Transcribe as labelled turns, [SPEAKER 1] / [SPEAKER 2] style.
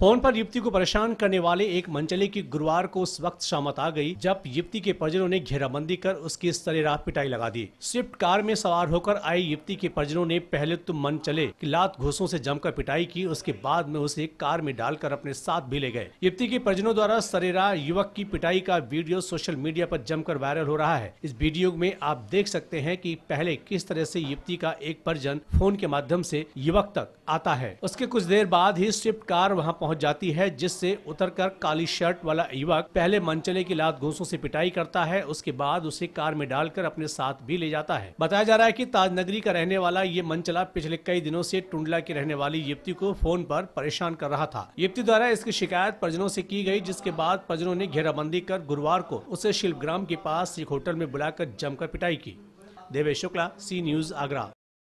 [SPEAKER 1] phone पर युवती को परेशान करने वाले एक मंचले की गुरुवार को उस वक्त शामत आ गई जब युवती के परिजनों ने घेराबंदी कर उसकी सरेरा पिटाई लगा दी स्विफ्ट कार में सवार होकर आई युवती के परिजनों ने पहले तो मंचले की लात घूसों से जमकर पिटाई की उसके बाद में उसे कार में डालकर अपने साथ भी ले गए युवती के परिजनों द्वारा सरेरा युवक की पिटाई का वीडियो सोशल मीडिया आरोप जमकर वायरल हो रहा है इस वीडियो में आप देख सकते हैं की पहले किस तरह ऐसी युवती का एक परिजन फोन के माध्यम ऐसी युवक तक आता है उसके कुछ देर बाद ही स्विफ्ट कार वहाँ पहुंच जाती है जिससे उतरकर काली शर्ट वाला युवक पहले मनचले की लात घूसों से पिटाई करता है उसके बाद उसे कार में डालकर अपने साथ भी ले जाता है बताया जा रहा है की ताजनगरी का रहने वाला ये मनचला पिछले कई दिनों ऐसी टुंडला की रहने वाली युवती को फोन पर परेशान कर रहा था युवती द्वारा इसकी शिकायत परिजनों से की गयी जिसके बाद परिजनों ने घेराबंदी कर गुरुवार को उसे शिल्पग्राम के पास एक होटल में बुलाकर जमकर पिटाई की देवेश शुक्ला सी न्यूज आगरा